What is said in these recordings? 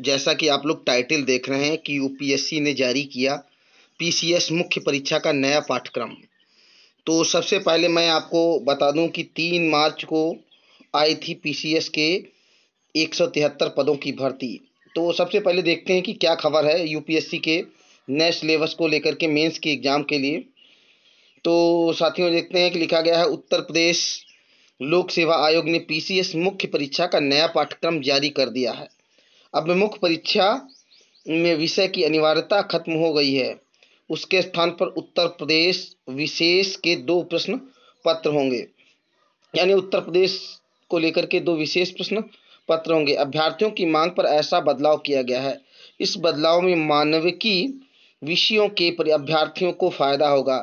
जैसा कि आप लोग टाइटल देख रहे हैं कि यूपीएससी ने जारी किया पीसीएस मुख्य परीक्षा का नया पाठ्यक्रम तो सबसे पहले मैं आपको बता दूं कि तीन मार्च को आई थी पीसीएस के एक सौ तिहत्तर पदों की भर्ती तो सबसे पहले देखते हैं कि क्या खबर है यूपीएससी के नए सिलेबस को लेकर के मेंस के एग्ज़ाम के लिए तो साथियों देखते हैं कि लिखा गया है उत्तर प्रदेश लोक सेवा आयोग ने पीसीएस मुख्य परीक्षा का नया पाठ्यक्रम जारी कर दिया है अब मुख्य परीक्षा में विषय की अनिवार्यता खत्म हो गई है उसके स्थान पर उत्तर प्रदेश विशेष के दो प्रश्न पत्र होंगे यानी उत्तर प्रदेश को लेकर के दो विशेष प्रश्न पत्र होंगे अभ्यर्थियों की मांग पर ऐसा बदलाव किया गया है इस बदलाव में मानविकी विषयों के अभ्यर्थियों को फायदा होगा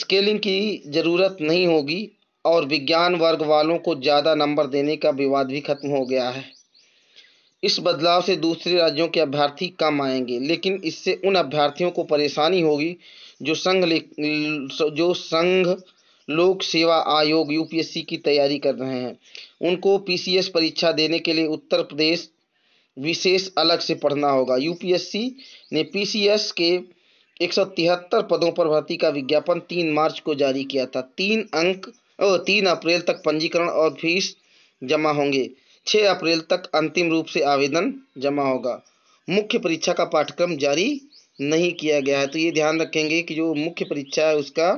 स्केलिंग की जरूरत नहीं होगी और विज्ञान वर्ग वालों को ज़्यादा नंबर देने का विवाद भी खत्म हो गया है इस बदलाव से दूसरे राज्यों के अभ्यर्थी कम आएंगे लेकिन इससे उन अभ्यर्थियों को परेशानी होगी जो संघ जो संघ लोक सेवा आयोग यूपीएससी की तैयारी कर रहे हैं उनको पीसीएस परीक्षा देने के लिए उत्तर प्रदेश विशेष अलग से पढ़ना होगा यूपीएससी ने पीसीएस के एक पदों पर भर्ती का विज्ञापन तीन मार्च को जारी किया था तीन अंक तीन अप्रैल तक पंजीकरण और फीस जमा होंगे 6 अप्रैल तक अंतिम रूप से आवेदन जमा होगा मुख्य परीक्षा का पाठ्यक्रम जारी नहीं किया गया है तो ये ध्यान रखेंगे कि जो मुख्य परीक्षा है उसका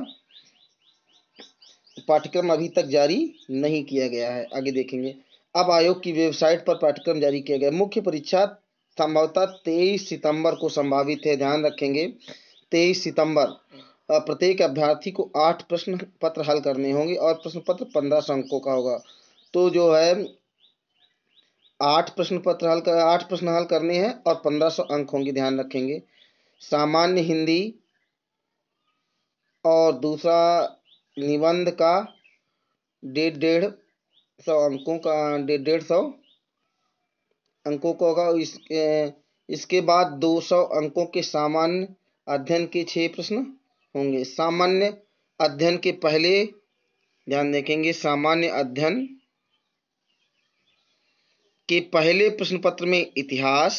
पाठ्यक्रम अभी तक जारी नहीं किया गया है आगे देखेंगे अब आयोग की वेबसाइट पर पाठ्यक्रम जारी किया गया मुख्य परीक्षा संभवतः तेईस सितंबर को संभावित है ध्यान रखेंगे तेईस सितंबर प्रत्येक अभ्यर्थी को आठ प्रश्न पत्र हल करने होंगे और प्रश्न पत्र पंद्रह अंकों का होगा तो जो है आठ प्रश्न पत्र हल कर आठ प्रश्न हल करने हैं और पंद्रह सौ अंक होंगे ध्यान रखेंगे सामान्य हिंदी और दूसरा निबंध का डेढ़ डेढ़ सौ अंकों का डेढ़ डेढ़ सौ अंकों को होगा इस इसके बाद दो सौ अंकों के सामान्य अध्ययन के छः प्रश्न होंगे सामान्य अध्ययन के पहले ध्यान देखेंगे सामान्य अध्ययन के पहले प्रश्न पत्र में इतिहास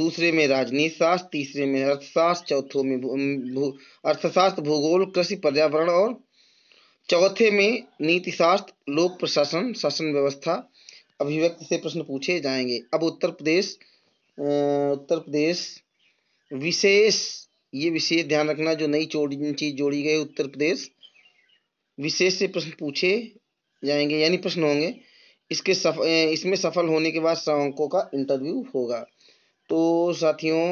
दूसरे में राजनीति शास्त्र तीसरे में अर्थशास्त्र चौथों में अर्थशास्त्र भूगोल कृषि पर्यावरण और चौथे में नीति शास्त्र लोक प्रशासन शासन व्यवस्था अभिव्यक्ति से प्रश्न पूछे जाएंगे अब उत्तर प्रदेश उत्तर प्रदेश विशेष ये विशेष ध्यान रखना जो नई चीज जोड़ी गई उत्तर प्रदेश विशेष से प्रश्न पूछे जाएंगे यानी प्रश्न होंगे इसके सफ इसमें सफल होने के बाद श्रावकों का इंटरव्यू होगा तो साथियों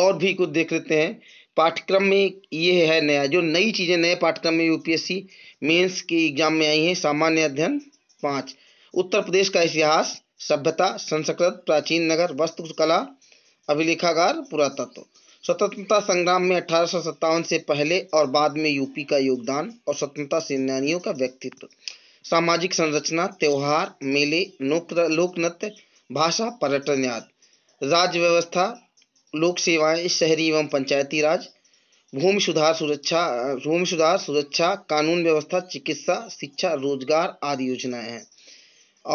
और भी कुछ देख लेते हैं पाठ्यक्रम में ये है नया जो नई चीज़ें नए पाठ्यक्रम में यूपीएससी मेंस के एग्जाम में आई हैं सामान्य अध्ययन पाँच उत्तर प्रदेश का इतिहास सभ्यता संस्कृत प्राचीन नगर वस्तुकला अभिलेखागार पुरातत्व स्वतंत्रता संग्राम में अठारह से पहले और बाद में यूपी का योगदान और स्वतंत्रता सेनानियों का व्यक्तित्व सामाजिक संरचना त्यौहार मेले लोक नृत्य भाषा पर्यटन आदि राज्य व्यवस्था लोक सेवाएं शहरी एवं पंचायती राज भूमि सुधार सुरक्षा भूमि सुधार सुरक्षा कानून व्यवस्था चिकित्सा शिक्षा रोजगार आदि योजनाएं हैं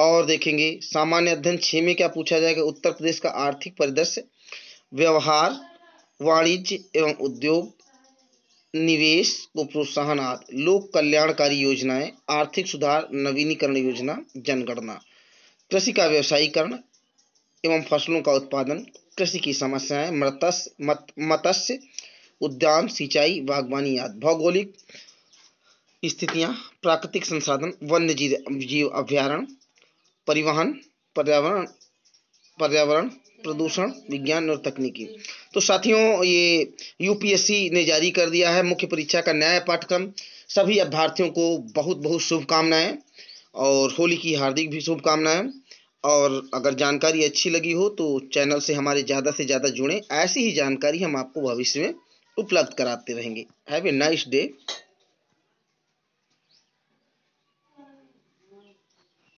और देखेंगे सामान्य अध्ययन छः में क्या पूछा जाएगा उत्तर प्रदेश का आर्थिक परिदृश्य व्यवहार वाणिज्य एवं उद्योग निवेश को प्रोत्साहन आदि लोक कल्याणकारी योजनाएं आर्थिक सुधार नवीनीकरण योजना जनगणना कृषि का व्यवसायीकरण एवं फसलों का उत्पादन कृषि की समस्याएं मत्स्य मत, मत्स्य उद्यान सिंचाई बागवानी आदि भौगोलिक स्थितियां प्राकृतिक संसाधन वन्य जीव जीव अभ्यारण परिवहन पर्यावरण पर्यावरण प्रदूषण विज्ञान और तकनीकी तो साथियों ये यूपीएससी ने जारी कर दिया है मुख्य परीक्षा का नया पाठ्यक्रम सभी अभ्यर्थियों को बहुत बहुत शुभकामनाएं और होली की हार्दिक भी शुभकामनाएं और अगर जानकारी अच्छी लगी हो तो चैनल से हमारे ज़्यादा से ज़्यादा जुड़ें ऐसी ही जानकारी हम आपको भविष्य में उपलब्ध कराते रहेंगे हैव ए नाइस डे